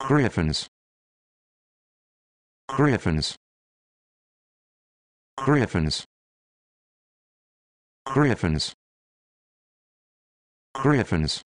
Griffins. Griffins. Griffins. Griffins. Griffins.